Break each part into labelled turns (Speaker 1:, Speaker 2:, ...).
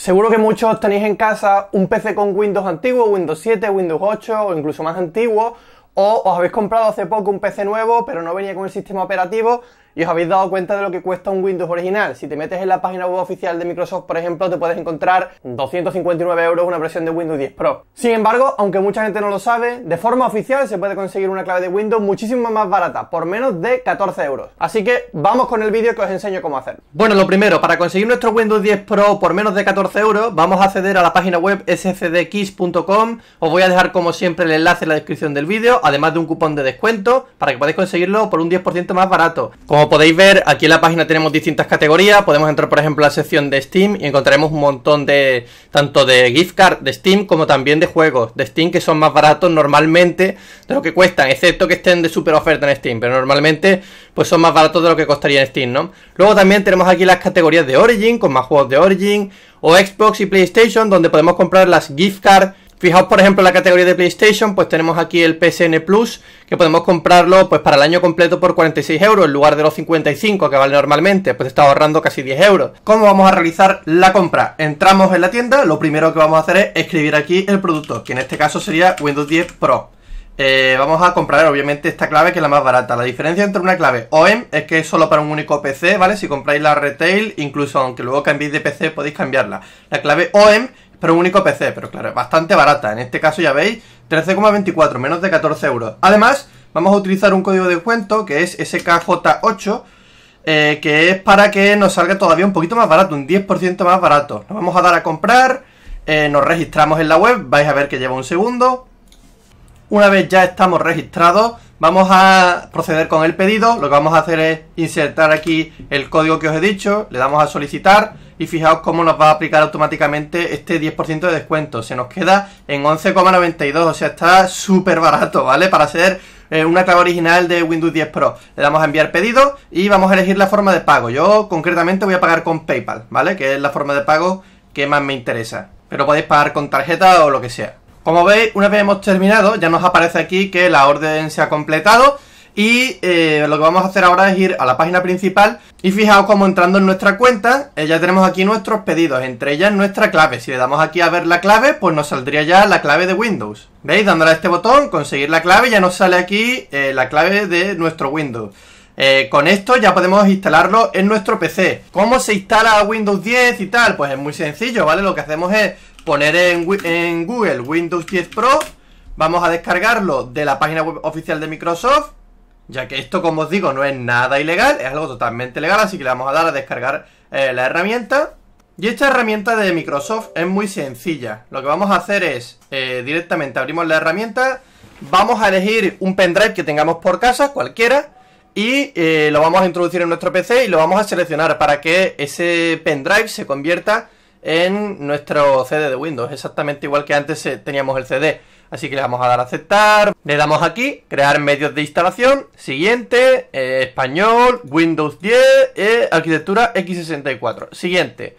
Speaker 1: Seguro que muchos tenéis en casa un PC con Windows antiguo, Windows 7, Windows 8 o incluso más antiguo, o os habéis comprado hace poco un PC nuevo pero no venía con el sistema operativo y os habéis dado cuenta de lo que cuesta un Windows original. Si te metes en la página web oficial de Microsoft, por ejemplo, te puedes encontrar 259 euros una versión de Windows 10 Pro. Sin embargo, aunque mucha gente no lo sabe, de forma oficial se puede conseguir una clave de Windows muchísimo más barata, por menos de 14 euros. Así que vamos con el vídeo que os enseño cómo hacer. Bueno, lo primero, para conseguir nuestro Windows 10 Pro por menos de 14 euros, vamos a acceder a la página web scdx.com, Os voy a dejar como siempre el enlace en la descripción del vídeo, además de un cupón de descuento, para que podáis conseguirlo por un 10% más barato. Como podéis ver, aquí en la página tenemos distintas categorías. Podemos entrar, por ejemplo, a la sección de Steam y encontraremos un montón de, tanto de gift card de Steam como también de juegos de Steam que son más baratos normalmente de lo que cuestan, excepto que estén de super oferta en Steam, pero normalmente pues son más baratos de lo que costaría en Steam, ¿no? Luego también tenemos aquí las categorías de Origin, con más juegos de Origin, o Xbox y PlayStation, donde podemos comprar las gift card Fijaos, por ejemplo, en la categoría de PlayStation, pues tenemos aquí el PSN Plus, que podemos comprarlo pues para el año completo por 46 euros, en lugar de los 55 que vale normalmente, pues está ahorrando casi 10 euros. ¿Cómo vamos a realizar la compra? Entramos en la tienda, lo primero que vamos a hacer es escribir aquí el producto, que en este caso sería Windows 10 Pro. Eh, vamos a comprar obviamente esta clave que es la más barata. La diferencia entre una clave OEM es que es solo para un único PC, ¿vale? Si compráis la retail, incluso aunque luego cambiéis de PC podéis cambiarla. La clave OEM pero un único PC, pero claro, bastante barata. En este caso ya veis, 13,24, menos de 14 euros. Además, vamos a utilizar un código de descuento que es SKJ8, eh, que es para que nos salga todavía un poquito más barato, un 10% más barato. Nos vamos a dar a comprar, eh, nos registramos en la web, vais a ver que lleva un segundo. Una vez ya estamos registrados, vamos a proceder con el pedido. Lo que vamos a hacer es insertar aquí el código que os he dicho, le damos a solicitar y fijaos cómo nos va a aplicar automáticamente este 10% de descuento. Se nos queda en 11,92, o sea, está súper barato, ¿vale? Para hacer eh, una clave original de Windows 10 Pro. Le damos a enviar pedido y vamos a elegir la forma de pago. Yo concretamente voy a pagar con PayPal, ¿vale? Que es la forma de pago que más me interesa. Pero podéis pagar con tarjeta o lo que sea. Como veis, una vez hemos terminado, ya nos aparece aquí que la orden se ha completado y eh, lo que vamos a hacer ahora es ir a la página principal y fijaos como entrando en nuestra cuenta, eh, ya tenemos aquí nuestros pedidos, entre ellas nuestra clave. Si le damos aquí a ver la clave, pues nos saldría ya la clave de Windows. ¿Veis? Dándole a este botón, conseguir la clave, ya nos sale aquí eh, la clave de nuestro Windows. con esto ya podemos instalarlo en nuestro PC. ¿Cómo se instala Windows 10 y tal? Pues es muy sencillo, ¿vale? Lo que hacemos es poner en, Google Windows 10 Pro, vamos a descargarlo de la página web oficial de Microsoft, ya que esto, como os digo, no es nada ilegal, es algo totalmente legal, así que le vamos a dar a descargar eh, la herramienta. Y esta herramienta de Microsoft es muy sencilla. Lo que vamos a hacer es, eh, directamente abrimos la herramienta, vamos a elegir un pendrive que tengamos por casa, cualquiera, y eh, lo vamos a introducir en nuestro PC y lo vamos a seleccionar para que ese pendrive se convierta en nuestro CD de Windows, exactamente igual que antes eh, teníamos el CD. Así que le vamos a dar a aceptar, le damos aquí, crear medios de instalación, siguiente, eh, español, Windows 10, eh, arquitectura x64, siguiente.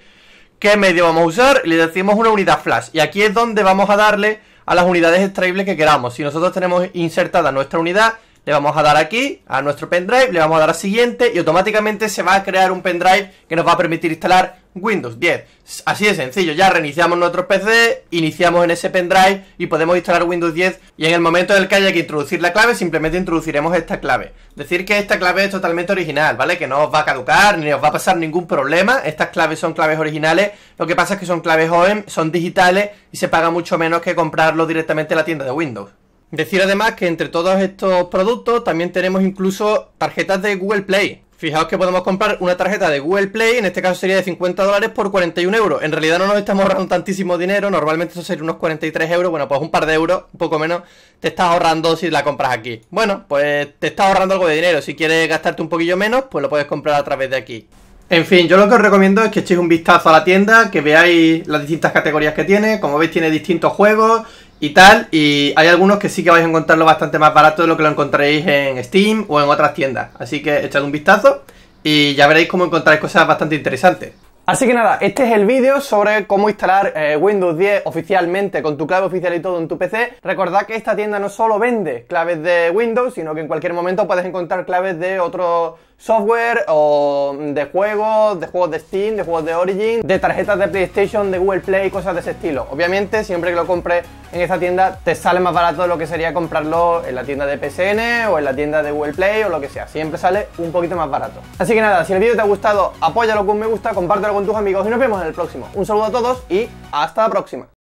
Speaker 1: ¿Qué medio vamos a usar? Le decimos una unidad flash y aquí es donde vamos a darle a las unidades extraíbles que queramos. Si nosotros tenemos insertada nuestra unidad, le vamos a dar aquí a nuestro pendrive, le vamos a dar a siguiente y automáticamente se va a crear un pendrive que nos va a permitir instalar Windows 10. Así de sencillo, ya reiniciamos nuestro PC, iniciamos en ese pendrive y podemos instalar Windows 10 y en el momento en el que haya que introducir la clave, simplemente introduciremos esta clave. Decir que esta clave es totalmente original, ¿vale? Que no os va a caducar, ni os va a pasar ningún problema. Estas claves son claves originales, lo que pasa es que son claves OEM, son digitales y se paga mucho menos que comprarlo directamente en la tienda de Windows. Decir además que entre todos estos productos también tenemos incluso tarjetas de Google Play. Fijaos que podemos comprar una tarjeta de Google Play, en este caso sería de 50 dólares por 41 euros. En realidad no nos estamos ahorrando tantísimo dinero, normalmente eso sería unos 43 euros, bueno, pues un par de euros, un poco menos, te estás ahorrando si la compras aquí. Bueno, pues te estás ahorrando algo de dinero, si quieres gastarte un poquillo menos, pues lo puedes comprar a través de aquí. En fin, yo lo que os recomiendo es que echéis un vistazo a la tienda, que veáis las distintas categorías que tiene, como veis tiene distintos juegos y tal. Y hay algunos que sí que vais a encontrarlo bastante más barato de lo que lo encontréis en Steam o en otras tiendas. Así que echad un vistazo y ya veréis cómo encontráis cosas bastante interesantes. Así que nada, este es el vídeo sobre cómo instalar eh, Windows 10 oficialmente con tu clave oficial y todo en tu PC. Recordad que esta tienda no solo vende claves de Windows, sino que en cualquier momento puedes encontrar claves de otros software o de juegos, de juegos de Steam, de juegos de Origin, de tarjetas de PlayStation, de Google Play, cosas de ese estilo. Obviamente, siempre que lo compres en esta tienda, te sale más barato lo que sería comprarlo en la tienda de PCN o en la tienda de Google Play o lo que sea. Siempre sale un poquito más barato. Así que nada, si el vídeo te ha gustado, apóyalo con un me gusta, compártelo con tus amigos y nos vemos en el próximo. Un saludo a todos y hasta la próxima.